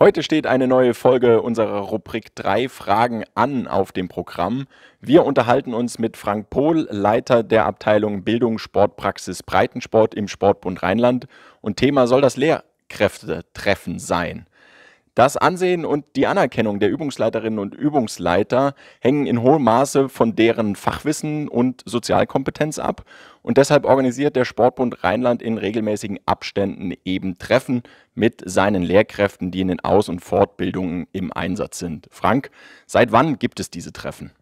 Heute steht eine neue Folge unserer Rubrik drei Fragen an auf dem Programm. Wir unterhalten uns mit Frank Pohl, Leiter der Abteilung Bildung, Sportpraxis, Breitensport im Sportbund Rheinland. Und Thema soll das Lehrkräftetreffen sein. Das Ansehen und die Anerkennung der Übungsleiterinnen und Übungsleiter hängen in hohem Maße von deren Fachwissen und Sozialkompetenz ab. Und deshalb organisiert der Sportbund Rheinland in regelmäßigen Abständen eben Treffen mit seinen Lehrkräften, die in den Aus- und Fortbildungen im Einsatz sind. Frank, seit wann gibt es diese Treffen?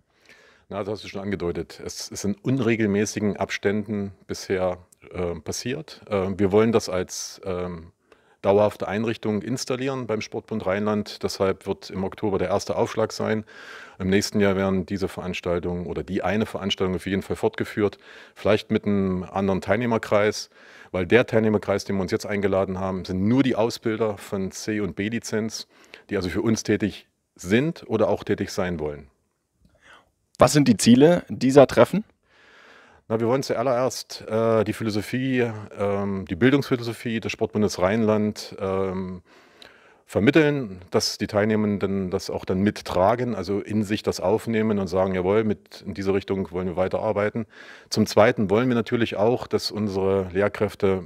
Na, das hast du schon angedeutet. Es ist in unregelmäßigen Abständen bisher äh, passiert. Äh, wir wollen das als ähm, dauerhafte Einrichtungen installieren beim Sportbund Rheinland. Deshalb wird im Oktober der erste Aufschlag sein. Im nächsten Jahr werden diese Veranstaltungen oder die eine Veranstaltung auf jeden Fall fortgeführt, vielleicht mit einem anderen Teilnehmerkreis, weil der Teilnehmerkreis, den wir uns jetzt eingeladen haben, sind nur die Ausbilder von C- und B-Lizenz, die also für uns tätig sind oder auch tätig sein wollen. Was sind die Ziele dieser Treffen? Na, wir wollen zuallererst äh, die Philosophie, ähm, die Bildungsphilosophie des Sportbundes Rheinland ähm, vermitteln, dass die Teilnehmenden das auch dann mittragen, also in sich das aufnehmen und sagen, jawohl, mit in diese Richtung wollen wir weiterarbeiten. Zum Zweiten wollen wir natürlich auch, dass unsere Lehrkräfte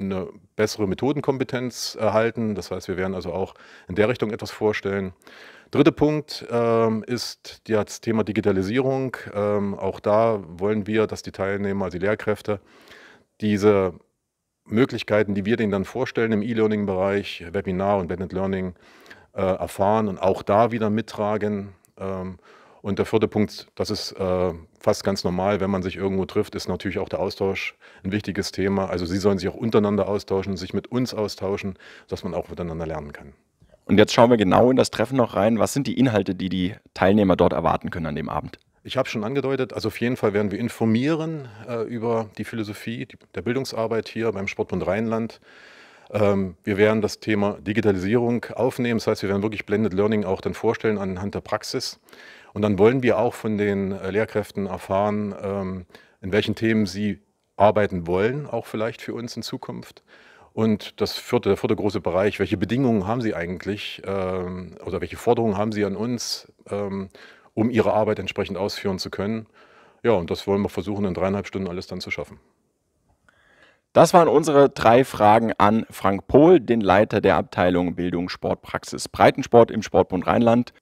eine bessere Methodenkompetenz erhalten. Das heißt, wir werden also auch in der Richtung etwas vorstellen. Dritter Punkt ähm, ist das Thema Digitalisierung. Ähm, auch da wollen wir, dass die Teilnehmer, also die Lehrkräfte, diese Möglichkeiten, die wir denen dann vorstellen im E-Learning-Bereich, Webinar und Blended Learning, äh, erfahren und auch da wieder mittragen. Ähm, und der vierte Punkt, das ist äh, fast ganz normal, wenn man sich irgendwo trifft, ist natürlich auch der Austausch ein wichtiges Thema. Also Sie sollen sich auch untereinander austauschen, sich mit uns austauschen, dass man auch miteinander lernen kann. Und jetzt schauen wir genau in das Treffen noch rein. Was sind die Inhalte, die die Teilnehmer dort erwarten können an dem Abend? Ich habe schon angedeutet, also auf jeden Fall werden wir informieren äh, über die Philosophie die, der Bildungsarbeit hier beim Sportbund Rheinland. Ähm, wir werden das Thema Digitalisierung aufnehmen, das heißt, wir werden wirklich Blended Learning auch dann vorstellen anhand der Praxis. Und dann wollen wir auch von den äh, Lehrkräften erfahren, ähm, in welchen Themen sie arbeiten wollen, auch vielleicht für uns in Zukunft. Und das vierte, der vierte große Bereich, welche Bedingungen haben Sie eigentlich ähm, oder welche Forderungen haben Sie an uns, ähm, um Ihre Arbeit entsprechend ausführen zu können? Ja, und das wollen wir versuchen, in dreieinhalb Stunden alles dann zu schaffen. Das waren unsere drei Fragen an Frank Pohl, den Leiter der Abteilung Bildung, Sport, Praxis, Breitensport im Sportbund Rheinland.